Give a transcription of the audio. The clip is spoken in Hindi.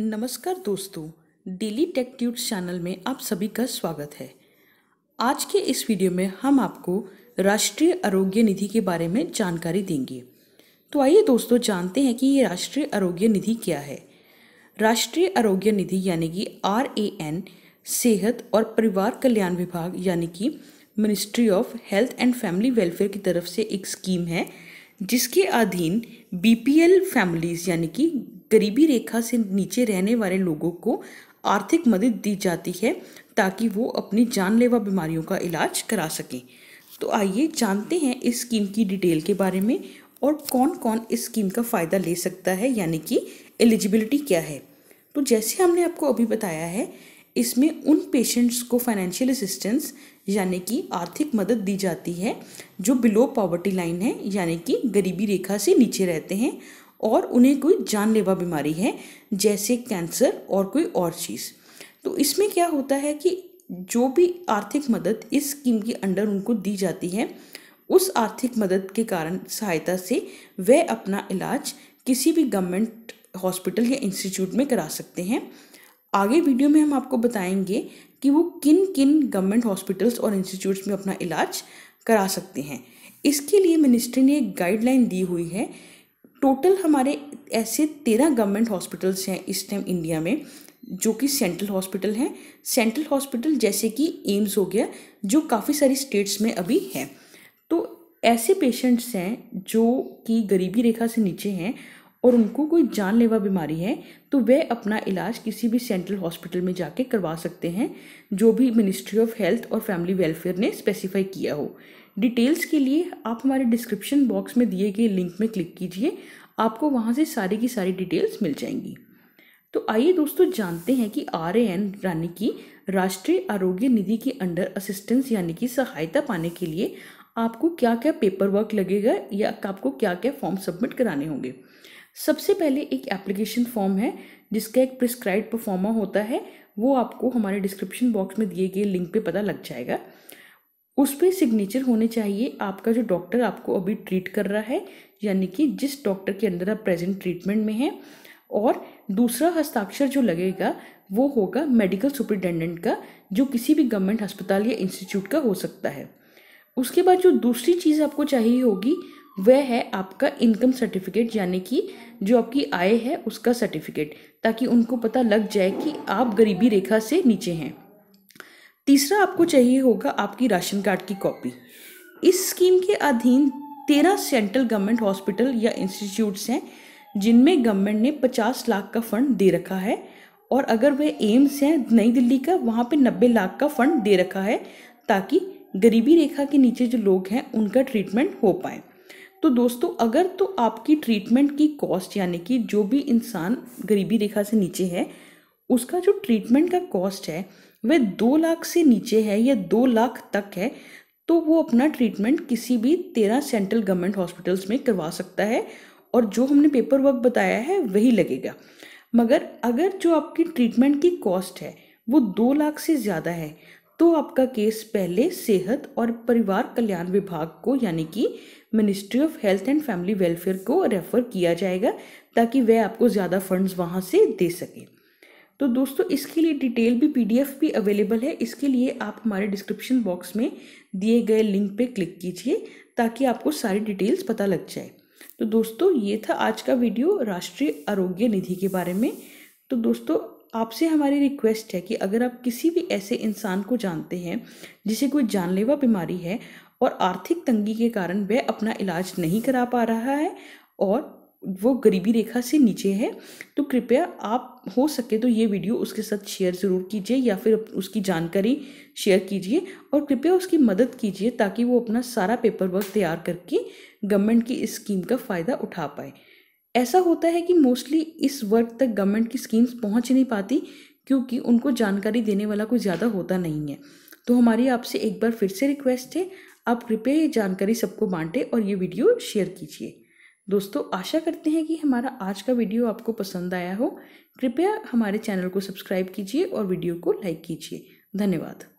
नमस्कार दोस्तों डेली टेक ट्यूट चैनल में आप सभी का स्वागत है आज के इस वीडियो में हम आपको राष्ट्रीय आरोग्य निधि के बारे में जानकारी देंगे तो आइए दोस्तों जानते हैं कि ये राष्ट्रीय आरोग्य निधि क्या है राष्ट्रीय आरोग्य निधि यानी कि आर ए एन सेहत और परिवार कल्याण विभाग यानी कि ministry of health and family welfare की तरफ से एक स्कीम है जिसके अधीन बी फैमिलीज यानी कि गरीबी रेखा से नीचे रहने वाले लोगों को आर्थिक मदद दी जाती है ताकि वो अपनी जानलेवा बीमारियों का इलाज करा सकें तो आइए जानते हैं इस स्कीम की डिटेल के बारे में और कौन कौन इस स्कीम का फ़ायदा ले सकता है यानी कि एलिजिबिलिटी क्या है तो जैसे हमने आपको अभी बताया है इसमें उन पेशेंट्स को फाइनेंशियल असिस्टेंस यानी कि आर्थिक मदद दी जाती है जो बिलो पॉवर्टी लाइन है यानी कि गरीबी रेखा से नीचे रहते हैं और उन्हें कोई जानलेवा बीमारी है जैसे कैंसर और कोई और चीज़ तो इसमें क्या होता है कि जो भी आर्थिक मदद इस स्कीम के अंडर उनको दी जाती है उस आर्थिक मदद के कारण सहायता से वह अपना इलाज किसी भी गवर्नमेंट हॉस्पिटल या इंस्टीट्यूट में करा सकते हैं आगे वीडियो में हम आपको बताएंगे कि वो किन किन गवर्नमेंट हॉस्पिटल्स और इंस्टीट्यूट्स में अपना इलाज करा सकते हैं इसके लिए मिनिस्ट्री ने एक गाइडलाइन दी हुई है टोटल हमारे ऐसे तेरह गवर्नमेंट हॉस्पिटल्स हैं इस टाइम इंडिया में जो कि सेंट्रल हॉस्पिटल हैं सेंट्रल हॉस्पिटल जैसे कि एम्स हो गया जो काफ़ी सारी स्टेट्स में अभी हैं तो ऐसे पेशेंट्स हैं जो कि गरीबी रेखा से नीचे हैं और उनको कोई जानलेवा बीमारी है तो वे अपना इलाज किसी भी सेंट्रल हॉस्पिटल में जाके करवा सकते हैं जो भी मिनिस्ट्री ऑफ हेल्थ और फैमिली वेलफेयर ने स्पेसिफाई किया हो डिटेल्स के लिए आप हमारे डिस्क्रिप्शन बॉक्स में दिए गए लिंक में क्लिक कीजिए आपको वहाँ से सारी की सारी डिटेल्स मिल जाएंगी तो आइए दोस्तों जानते हैं कि आर यानी कि राष्ट्रीय आरोग्य निधि के अंडर असिस्टेंस यानी कि सहायता पाने के लिए आपको क्या क्या पेपर वर्क लगेगा या आपको क्या क्या फॉर्म सबमिट कराने होंगे सबसे पहले एक एप्लीकेशन फॉर्म है जिसका एक प्रिस्क्राइब परफॉर्मा होता है वो आपको हमारे डिस्क्रिप्शन बॉक्स में दिए गए लिंक पे पता लग जाएगा उस पर सिग्नेचर होने चाहिए आपका जो डॉक्टर आपको अभी ट्रीट कर रहा है यानी कि जिस डॉक्टर के अंदर आप प्रेजेंट ट्रीटमेंट में हैं और दूसरा हस्ताक्षर जो लगेगा वो होगा मेडिकल सुपरिटेंडेंट का जो किसी भी गवर्नमेंट अस्पताल या इंस्टीट्यूट का हो सकता है उसके बाद जो दूसरी चीज़ आपको चाहिए होगी वह है आपका इनकम सर्टिफिकेट यानी कि जो आपकी आय है उसका सर्टिफिकेट ताकि उनको पता लग जाए कि आप गरीबी रेखा से नीचे हैं तीसरा आपको चाहिए होगा आपकी राशन कार्ड की कॉपी इस स्कीम के अधीन तेरह सेंट्रल गवर्नमेंट हॉस्पिटल या इंस्टीट्यूट्स हैं जिनमें गवर्नमेंट ने पचास लाख का फंड दे रखा है और अगर वह एम्स हैं नई दिल्ली का वहाँ पे नब्बे लाख का फंड दे रखा है ताकि गरीबी रेखा के नीचे जो लोग हैं उनका ट्रीटमेंट हो पाए तो दोस्तों अगर तो आपकी ट्रीटमेंट की कॉस्ट यानी कि जो भी इंसान गरीबी रेखा से नीचे है उसका जो ट्रीटमेंट का कॉस्ट है वह दो लाख से नीचे है या दो लाख तक है तो वो अपना ट्रीटमेंट किसी भी तेरह सेंट्रल गवर्नमेंट हॉस्पिटल्स में करवा सकता है और जो हमने पेपर वर्क बताया है वही लगेगा मगर अगर जो आपकी ट्रीटमेंट की कॉस्ट है वो दो लाख से ज़्यादा है तो आपका केस पहले सेहत और परिवार कल्याण विभाग को यानी कि ministry of health and family welfare को रेफ़र किया जाएगा ताकि वह आपको ज़्यादा फंड्स वहाँ से दे सकें तो दोस्तों इसके लिए डिटेल भी पीडीएफ भी अवेलेबल है इसके लिए आप हमारे डिस्क्रिप्शन बॉक्स में दिए गए लिंक पे क्लिक कीजिए ताकि आपको सारी डिटेल्स पता लग जाए तो दोस्तों ये था आज का वीडियो राष्ट्रीय आरोग्य निधि के बारे में तो दोस्तों आपसे हमारी रिक्वेस्ट है कि अगर आप किसी भी ऐसे इंसान को जानते हैं जिसे कोई जानलेवा बीमारी है और आर्थिक तंगी के कारण वह अपना इलाज नहीं करा पा रहा है और वो गरीबी रेखा से नीचे है तो कृपया आप हो सके तो ये वीडियो उसके साथ शेयर ज़रूर कीजिए या फिर उसकी जानकारी शेयर कीजिए और कृपया उसकी मदद कीजिए ताकि वो अपना सारा पेपर वर्क तैयार करके गवर्नमेंट की इस स्कीम का फ़ायदा उठा पाए ऐसा होता है कि मोस्टली इस वर्ग तक गवर्नमेंट की स्कीम्स पहुँच नहीं पाती क्योंकि उनको जानकारी देने वाला कोई ज़्यादा होता नहीं है तो हमारी आपसे एक बार फिर से रिक्वेस्ट है आप कृपया ये जानकारी सबको बांटें और ये वीडियो शेयर कीजिए दोस्तों आशा करते हैं कि हमारा आज का वीडियो आपको पसंद आया हो कृपया हमारे चैनल को सब्सक्राइब कीजिए और वीडियो को लाइक कीजिए धन्यवाद